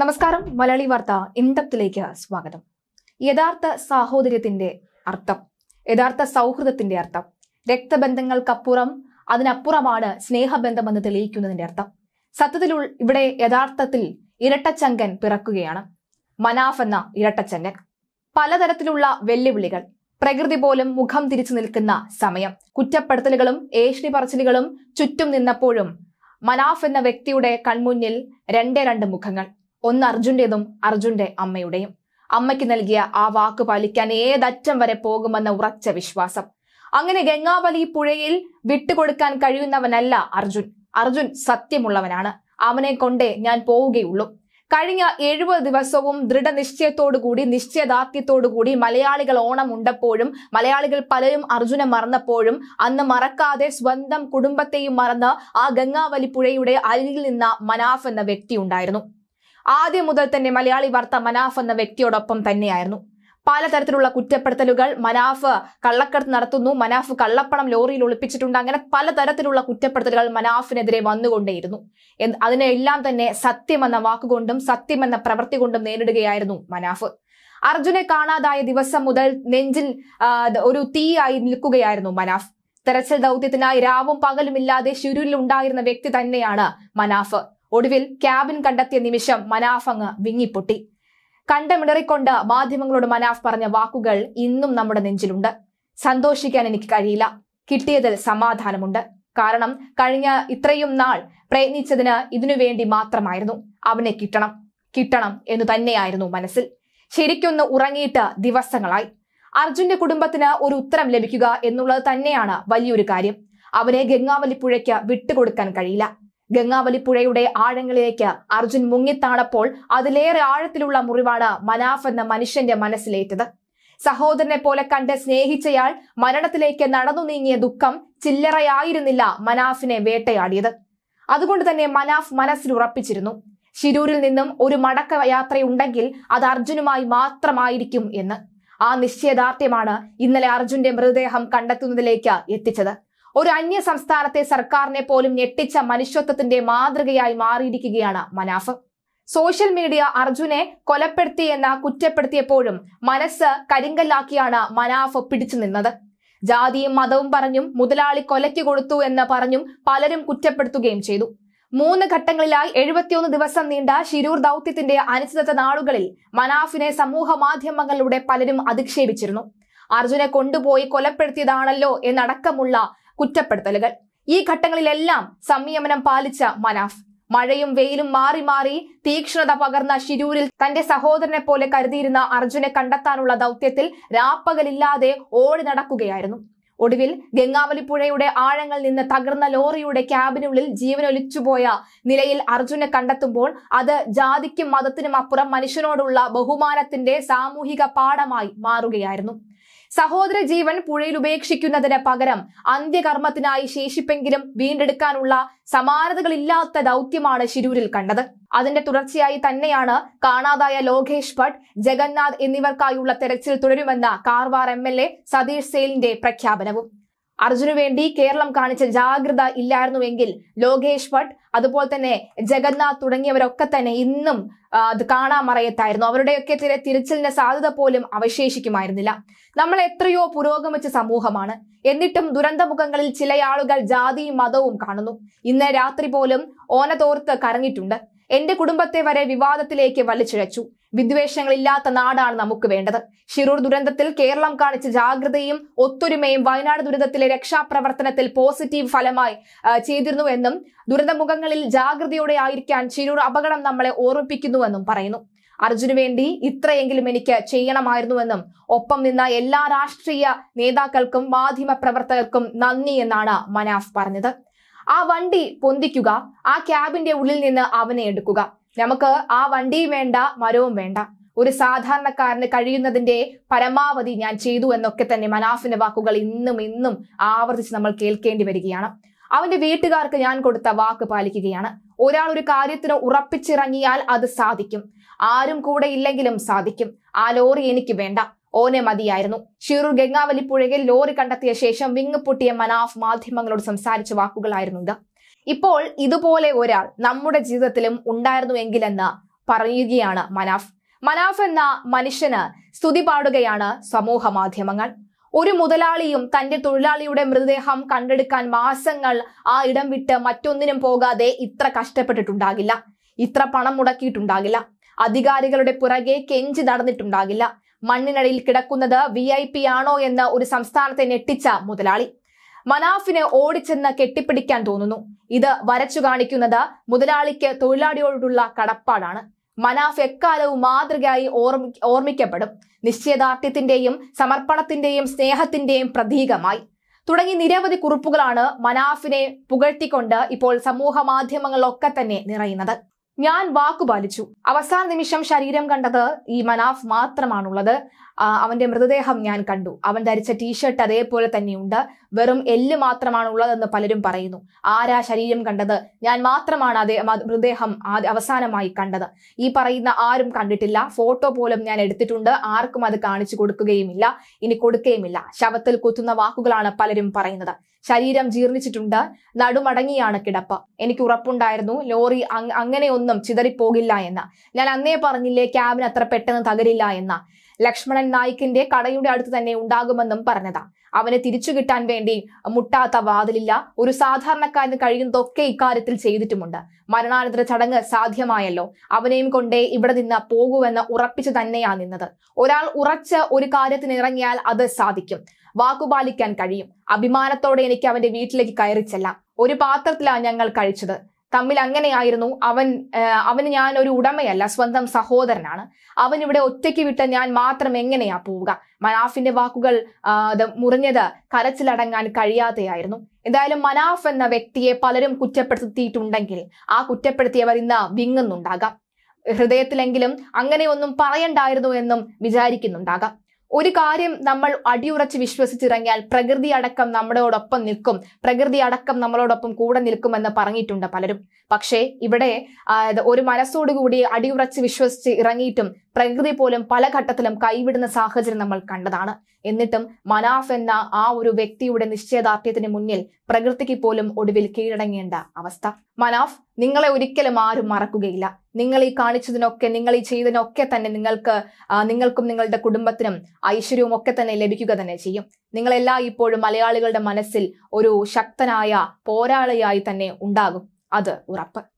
നമസ്കാരം മലയാളി വാർത്ത ഇൻഡപ്തിലേക്ക് സ്വാഗതം യഥാർത്ഥ സാഹോദര്യത്തിന്റെ അർത്ഥം യഥാർത്ഥ സൗഹൃദത്തിന്റെ അർത്ഥം രക്തബന്ധങ്ങൾക്കപ്പുറം അതിനപ്പുറമാണ് സ്നേഹബന്ധമെന്ന് തെളിയിക്കുന്നതിന്റെ അർത്ഥം സത്യത്തിൽ ഇവിടെ യഥാർത്ഥത്തിൽ ഇരട്ടച്ചങ്കൻ പിറക്കുകയാണ് മനാഫ് എന്ന ഇരട്ടച്ചങ്കൻ പലതരത്തിലുള്ള വെല്ലുവിളികൾ പ്രകൃതി പോലും മുഖം തിരിച്ചു നിൽക്കുന്ന സമയം കുറ്റപ്പെടുത്തലുകളും ഏഷണി പറച്ചിലുകളും ചുറ്റും നിന്നപ്പോഴും മനാഫ് എന്ന വ്യക്തിയുടെ കൺമുന്നിൽ രണ്ടേ രണ്ട് മുഖങ്ങൾ ഒന്ന് അർജുൻ്റെതും അർജുൻ്റെ അമ്മയുടെയും അമ്മയ്ക്ക് നൽകിയ ആ വാക്ക് പാലിക്കാൻ ഏതറ്റം വരെ പോകുമെന്ന ഉറച്ച വിശ്വാസം അങ്ങനെ ഗംഗാവലി പുഴയിൽ വിട്ടുകൊടുക്കാൻ കഴിയുന്നവനല്ല അർജുൻ അർജുൻ സത്യമുള്ളവനാണ് അവനെ കൊണ്ടേ ഞാൻ പോവുകയുള്ളൂ കഴിഞ്ഞ എഴുപത് ദിവസവും ദൃഢനിശ്ചയത്തോടുകൂടി നിശ്ചയദാർഢ്യത്തോടുകൂടി മലയാളികൾ ഓണം ഉണ്ടപ്പോഴും മലയാളികൾ പലരും അർജുനെ മറന്നപ്പോഴും അന്ന് മറക്കാതെ സ്വന്തം കുടുംബത്തെയും മറന്ന് ആ ഗംഗാവലി പുഴയുടെ അരികിൽ നിന്ന മനാഫ് എന്ന വ്യക്തി ഉണ്ടായിരുന്നു ആദ്യം മുതൽ തന്നെ മലയാളി വാർത്ത മനാഫ് എന്ന വ്യക്തിയോടൊപ്പം തന്നെയായിരുന്നു പലതരത്തിലുള്ള കുറ്റപ്പെടുത്തലുകൾ മനാഫ് കള്ളക്കടത്ത് നടത്തുന്നു മനാഫ് കള്ളപ്പണം ലോറിയിൽ ഒളിപ്പിച്ചിട്ടുണ്ട് അങ്ങനെ പലതരത്തിലുള്ള കുറ്റപ്പെടുത്തലുകൾ മനാഫിനെതിരെ വന്നുകൊണ്ടേയിരുന്നു അതിനെല്ലാം തന്നെ സത്യമെന്ന വാക്കുകൊണ്ടും സത്യമെന്ന പ്രവൃത്തി കൊണ്ടും നേരിടുകയായിരുന്നു മനാഫ് അർജുനെ കാണാതായ ദിവസം മുതൽ നെഞ്ചിൽ ഒരു തീയായി നിൽക്കുകയായിരുന്നു മനാഫ് തെരച്ചിൽ ദൗത്യത്തിനായി രാവും പകലുമില്ലാതെ ശുരുവിൽ ഉണ്ടായിരുന്ന വ്യക്തി തന്നെയാണ് മനാഫ് ഒടുവിൽ ക്യാബിൻ കണ്ടെത്തിയ നിമിഷം മനാഫ് അങ്ങ് വിങ്ങിപ്പൊട്ടി കണ്ടമിടറിക്കൊണ്ട് മാധ്യമങ്ങളോട് മനാഫ് പറഞ്ഞ വാക്കുകൾ ഇന്നും നമ്മുടെ നെഞ്ചിലുണ്ട് സന്തോഷിക്കാൻ എനിക്ക് കഴിയില്ല കിട്ടിയതിൽ സമാധാനമുണ്ട് കാരണം കഴിഞ്ഞ ഇത്രയും നാൾ പ്രയത്നിച്ചതിന് ഇതിനു വേണ്ടി മാത്രമായിരുന്നു അവനെ കിട്ടണം കിട്ടണം എന്ന് തന്നെയായിരുന്നു മനസ്സിൽ ശരിക്കൊന്ന് ഉറങ്ങിയിട്ട് ദിവസങ്ങളായി അർജുന്റെ കുടുംബത്തിന് ഒരു ഉത്തരം ലഭിക്കുക എന്നുള്ളത് തന്നെയാണ് വലിയൊരു കാര്യം അവനെ ഗംഗാവലിപ്പുഴയ്ക്ക് വിട്ടുകൊടുക്കാൻ കഴിയില്ല ഗംഗാവലി പുഴയുടെ ആഴങ്ങളിലേക്ക് അർജുൻ മുങ്ങിത്താണപ്പോൾ അതിലേറെ ആഴത്തിലുള്ള മുറിവാണ് മനാഫ് എന്ന മനുഷ്യന്റെ മനസ്സിലേറ്റത് സഹോദരനെ പോലെ കണ്ട് സ്നേഹിച്ചയാൾ മരണത്തിലേക്ക് നടന്നു നീങ്ങിയ ദുഃഖം ചില്ലറയായിരുന്നില്ല മനാഫിനെ വേട്ടയാടിയത് അതുകൊണ്ട് തന്നെ മനാഫ് മനസ്സിൽ ഉറപ്പിച്ചിരുന്നു ശിരൂരിൽ നിന്നും ഒരു മടക്ക യാത്രയുണ്ടെങ്കിൽ അത് അർജുനുമായി മാത്രമായിരിക്കും എന്ന് ആ നിശ്ചയദാർഢ്യമാണ് ഇന്നലെ അർജുന്റെ മൃതദേഹം കണ്ടെത്തുന്നതിലേക്ക് എത്തിച്ചത് ഒരു അന്യ സംസ്ഥാനത്തെ സർക്കാരിനെ പോലും ഞെട്ടിച്ച മനുഷ്യത്വത്തിന്റെ മാതൃകയായി മാറിയിരിക്കുകയാണ് മനാഫ് സോഷ്യൽ മീഡിയ അർജുനെ കൊലപ്പെടുത്തി എന്ന കുറ്റപ്പെടുത്തിയപ്പോഴും മനസ്സ് കരിങ്കല്ലാക്കിയാണ് മനാഫ് പിടിച്ചു നിന്നത് ജാതിയും മതവും പറഞ്ഞും മുതലാളി കൊലയ്ക്ക് കൊടുത്തു എന്ന് പറഞ്ഞും പലരും കുറ്റപ്പെടുത്തുകയും ചെയ്തു മൂന്ന് ഘട്ടങ്ങളിലായി എഴുപത്തിയൊന്ന് ദിവസം നീണ്ട ശിരൂർ ദൗത്യത്തിന്റെ അനിശ്ചിത നാളുകളിൽ മനാഫിനെ സമൂഹ മാധ്യമങ്ങളിലൂടെ പലരും അധിക്ഷേപിച്ചിരുന്നു അർജുനെ കൊണ്ടുപോയി കൊലപ്പെടുത്തിയതാണല്ലോ എന്നടക്കമുള്ള കുറ്റപ്പെടുത്തലുകൾ ഈ ഘട്ടങ്ങളിലെല്ലാം സംയമനം പാലിച്ച മനാഫ് മഴയും വെയിലും മാറി മാറി തീക്ഷ്ണത പകർന്ന ശിരൂരിൽ തന്റെ സഹോദരനെ പോലെ കരുതിയിരുന്ന അർജുനെ കണ്ടെത്താനുള്ള ദൗത്യത്തിൽ രാപ്പകലില്ലാതെ ഓടി നടക്കുകയായിരുന്നു ഒടുവിൽ ഗംഗാവലിപ്പുഴയുടെ ആഴങ്ങൾ നിന്ന് തകർന്ന ലോറിയുടെ ക്യാബിനുള്ളിൽ ജീവനൊലിച്ചുപോയ നിലയിൽ അർജുനെ കണ്ടെത്തുമ്പോൾ അത് ജാതിക്കും മതത്തിനും അപ്പുറം മനുഷ്യനോടുള്ള ബഹുമാനത്തിന്റെ സാമൂഹിക പാഠമായി മാറുകയായിരുന്നു സഹോദര ജീവൻ പുഴയിൽ ഉപേക്ഷിക്കുന്നതിന് പകരം അന്ത്യകർമ്മത്തിനായി ശേഷിപ്പെങ്കിലും വീണ്ടെടുക്കാനുള്ള സമാനതകളില്ലാത്ത ദൗത്യമാണ് ശിരൂരിൽ കണ്ടത് അതിന്റെ തുടർച്ചയായി തന്നെയാണ് കാണാതായ ലോകേഷ് ഭട്ട് ജഗന്നാഥ് എന്നിവർക്കായുള്ള തെരച്ചിൽ തുടരുമെന്ന കാർവാർ എം സതീഷ് സെയിലിന്റെ പ്രഖ്യാപനവും അർജുനു വേണ്ടി കേരളം കാണിച്ച ജാഗ്രത ഇല്ലായിരുന്നുവെങ്കിൽ ലോകേഷ് ഭട്ട് അതുപോലെ തന്നെ ജഗന്നാഥ് തുടങ്ങിയവരൊക്കെ തന്നെ ഇന്നും അത് മറയത്തായിരുന്നു അവരുടെയൊക്കെ തിരെ തിരച്ചിലിന്റെ സാധ്യത പോലും അവശേഷിക്കുമായിരുന്നില്ല നമ്മൾ എത്രയോ പുരോഗമിച്ച സമൂഹമാണ് എന്നിട്ടും ദുരന്തമുഖങ്ങളിൽ ചിലയാളുകൾ ജാതിയും മതവും കാണുന്നു ഇന്ന് രാത്രി പോലും ഓനതോർത്ത് കരഞ്ഞിട്ടുണ്ട് എന്റെ കുടുംബത്തെ വരെ വിവാദത്തിലേക്ക് വലിച്ചിഴച്ചു വിദ്വേഷങ്ങളില്ലാത്ത നാടാണ് നമുക്ക് വേണ്ടത് ഷിറൂർ ദുരന്തത്തിൽ കേരളം കാണിച്ച ജാഗ്രതയും ഒത്തൊരുമയും വയനാട് ദുരന്തത്തിലെ രക്ഷാപ്രവർത്തനത്തിൽ പോസിറ്റീവ് ഫലമായി ചെയ്തിരുന്നു എന്നും ദുരന്തമുഖങ്ങളിൽ ജാഗ്രതയോടെ ആയിരിക്കാൻ ഷിരൂർ അപകടം നമ്മളെ ഓർമ്മിപ്പിക്കുന്നുവെന്നും പറയുന്നു അർജുനു വേണ്ടി ഇത്രയെങ്കിലും എനിക്ക് ചെയ്യണമായിരുന്നുവെന്നും ഒപ്പം നിന്ന എല്ലാ രാഷ്ട്രീയ നേതാക്കൾക്കും മാധ്യമ പ്രവർത്തകർക്കും നന്ദി എന്നാണ് മനാഫ് പറഞ്ഞത് ആ വണ്ടി പൊന്തിക്കുക ആ ക്യാബിന്റെ ഉള്ളിൽ നിന്ന് അവനെ എടുക്കുക നമുക്ക് ആ വണ്ടിയും വേണ്ട മരവും വേണ്ട ഒരു സാധാരണക്കാരന് കഴിയുന്നതിന്റെ പരമാവധി ഞാൻ ചെയ്തു എന്നൊക്കെ തന്നെ മനാഫിന്റെ വാക്കുകൾ ഇന്നും ഇന്നും ആവർത്തിച്ച് നമ്മൾ കേൾക്കേണ്ടി വരികയാണ് അവന്റെ വീട്ടുകാർക്ക് ഞാൻ കൊടുത്ത വാക്ക് പാലിക്കുകയാണ് ഒരാൾ ഒരു കാര്യത്തിന് ഉറപ്പിച്ചിറങ്ങിയാൽ അത് സാധിക്കും ആരും കൂടെ ഇല്ലെങ്കിലും സാധിക്കും ആ ലോറി എനിക്ക് വേണ്ട ഓനെ മതിയായിരുന്നു ഷിറൂർ ഗംഗാവലി പുഴയിൽ ലോറി കണ്ടെത്തിയ ശേഷം വിങ് പൊട്ടിയ മനാഫ് മാധ്യമങ്ങളോട് സംസാരിച്ച വാക്കുകളായിരുന്നു ഇത് ഇപ്പോൾ ഇതുപോലെ ഒരാൾ നമ്മുടെ ജീവിതത്തിലും ഉണ്ടായിരുന്നു എങ്കിലെന്ന് പറയുകയാണ് മനാഫ് മനാഫ് എന്ന മനുഷ്യന് സ്തുതി പാടുകയാണ് സമൂഹ മാധ്യമങ്ങൾ ഒരു മുതലാളിയും തന്റെ തൊഴിലാളിയുടെ മൃതദേഹം കണ്ടെടുക്കാൻ മാസങ്ങൾ ആ ഇടം വിട്ട് മറ്റൊന്നിനും പോകാതെ ഇത്ര കഷ്ടപ്പെട്ടിട്ടുണ്ടാകില്ല ഇത്ര പണം മുടക്കിയിട്ടുണ്ടാകില്ല അധികാരികളുടെ പുറകെ കെഞ്ചി നടന്നിട്ടുണ്ടാകില്ല മണ്ണിനടിയിൽ കിടക്കുന്നത് വി ഐ പി ആണോ എന്ന് ഒരു സംസ്ഥാനത്തെ ഞെട്ടിച്ച മുതലാളി മനാഫിനെ ഓടിച്ചെന്ന് കെട്ടിപ്പിടിക്കാൻ തോന്നുന്നു ഇത് വരച്ചു കാണിക്കുന്നത് മുതലാളിക്ക് തൊഴിലാളിയോടുള്ള കടപ്പാടാണ് മനാഫ് എക്കാലവും മാതൃകയായി ഓർമ്മിക്കപ്പെടും നിശ്ചയദാർഢ്യത്തിന്റെയും സമർപ്പണത്തിന്റെയും സ്നേഹത്തിന്റെയും പ്രതീകമായി തുടങ്ങി നിരവധി കുറിപ്പുകളാണ് മനാഫിനെ പുകഴ്ത്തിക്കൊണ്ട് ഇപ്പോൾ സമൂഹ മാധ്യമങ്ങളിലൊക്കെ തന്നെ നിറയുന്നത് ഞാൻ വാക്കുപാലിച്ചു അവസാന നിമിഷം ശരീരം കണ്ടത് ഈ മനാഫ് മാത്രമാണുള്ളത് അവന്റെ മൃതദേഹം ഞാൻ കണ്ടു അവൻ ധരിച്ച ടീഷർട്ട് അതേപോലെ തന്നെയുണ്ട് വെറും എല്ല് മാത്രമാണ് ഉള്ളതെന്ന് പലരും പറയുന്നു ആരാ ശരീരം കണ്ടത് ഞാൻ മാത്രമാണ് അതേ മൃതദേഹം അവസാനമായി കണ്ടത് ഈ പറയുന്ന ആരും കണ്ടിട്ടില്ല ഫോട്ടോ പോലും ഞാൻ എടുത്തിട്ടുണ്ട് ആർക്കും അത് കാണിച്ചു കൊടുക്കുകയുമില്ല ഇനി കൊടുക്കുകയുമില്ല ശവത്തിൽ കുത്തുന്ന വാക്കുകളാണ് പലരും പറയുന്നത് ശരീരം ജീർണിച്ചിട്ടുണ്ട് നടുമടങ്ങിയാണ് കിടപ്പ് എനിക്ക് ഉറപ്പുണ്ടായിരുന്നു ലോറി അങ്ങനെയൊന്നും ചിതറിപ്പോകില്ല എന്ന് ഞാൻ അന്നേ പറഞ്ഞില്ലേ ക്യാബിന് അത്ര പെട്ടെന്ന് തകരില്ല എന്ന് ലക്ഷ്മണൻ നായിക്കിന്റെ കടയുടെ അടുത്ത് തന്നെ ഉണ്ടാകുമെന്നും പറഞ്ഞതാ അവനെ തിരിച്ചു കിട്ടാൻ വേണ്ടി മുട്ടാത്ത വാതിലില്ല ഒരു സാധാരണക്കാരന് കഴിയുന്നതൊക്കെ ഇക്കാര്യത്തിൽ ചെയ്തിട്ടുമുണ്ട് മരണാനന്തര ചടങ്ങ് സാധ്യമായല്ലോ അവനെയും കൊണ്ടേ ഇവിടെ നിന്ന് പോകുമെന്ന് ഉറപ്പിച്ചു തന്നെയാ നിന്നത് ഒരാൾ ഉറച്ച് ഒരു കാര്യത്തിന് ഇറങ്ങിയാൽ അത് സാധിക്കും വാക്കുപാലിക്കാൻ കഴിയും അഭിമാനത്തോടെ എനിക്ക് അവന്റെ വീട്ടിലേക്ക് കയറിച്ചല്ല ഒരു പാത്രത്തിലാണ് ഞങ്ങൾ കഴിച്ചത് തമ്മിൽ അങ്ങനെയായിരുന്നു അവൻ അവന് ഞാൻ ഒരു ഉടമയല്ല സ്വന്തം സഹോദരനാണ് അവൻ ഇവിടെ ഒറ്റയ്ക്ക് വിട്ട ഞാൻ മാത്രം എങ്ങനെയാ പോവുക മനാഫിന്റെ വാക്കുകൾ മുറിഞ്ഞത് കരച്ചിലടങ്ങാൻ കഴിയാതെയായിരുന്നു എന്തായാലും മനാഫ് എന്ന വ്യക്തിയെ പലരും കുറ്റപ്പെടുത്തിയിട്ടുണ്ടെങ്കിൽ ആ കുറ്റപ്പെടുത്തിയവർ ഇന്ന് വിങ്ങുന്നുണ്ടാകാം ഹൃദയത്തിലെങ്കിലും അങ്ങനെയൊന്നും പറയണ്ടായിരുന്നു എന്നും വിചാരിക്കുന്നുണ്ടാകാം ഒരു കാര്യം നമ്മൾ അടിയുറച്ച് വിശ്വസിച്ചിറങ്ങിയാൽ പ്രകൃതി അടക്കം നമ്മളോടൊപ്പം നിൽക്കും പ്രകൃതി അടക്കം നമ്മളോടൊപ്പം കൂടെ നിൽക്കുമെന്ന് പറഞ്ഞിട്ടുണ്ട് പലരും പക്ഷേ ഇവിടെ ഒരു മനസ്സോടുകൂടി അടിയുറച്ച് വിശ്വസിച്ച് ഇറങ്ങിയിട്ടും പ്രകൃതി പോലും പല ഘട്ടത്തിലും കൈവിടുന്ന സാഹചര്യം നമ്മൾ കണ്ടതാണ് എന്നിട്ടും മനാഫ് എന്ന ആ ഒരു വ്യക്തിയുടെ നിശ്ചയദാർഢ്യത്തിന് മുന്നിൽ പ്രകൃതിക്ക് പോലും ഒടുവിൽ കീഴടങ്ങേണ്ട അവസ്ഥ മനാഫ് നിങ്ങളെ ഒരിക്കലും ആരും മറക്കുകയില്ല നിങ്ങൾ ഈ കാണിച്ചതിനൊക്കെ നിങ്ങൾ ഈ ചെയ്തതിനൊക്കെ തന്നെ നിങ്ങൾക്ക് നിങ്ങൾക്കും നിങ്ങളുടെ കുടുംബത്തിനും ഐശ്വര്യവും ഒക്കെ തന്നെ ലഭിക്കുക തന്നെ ചെയ്യും നിങ്ങളെല്ലാം ഇപ്പോഴും മലയാളികളുടെ മനസ്സിൽ ഒരു ശക്തനായ പോരാളിയായി തന്നെ ഉണ്ടാകും അത് ഉറപ്പ്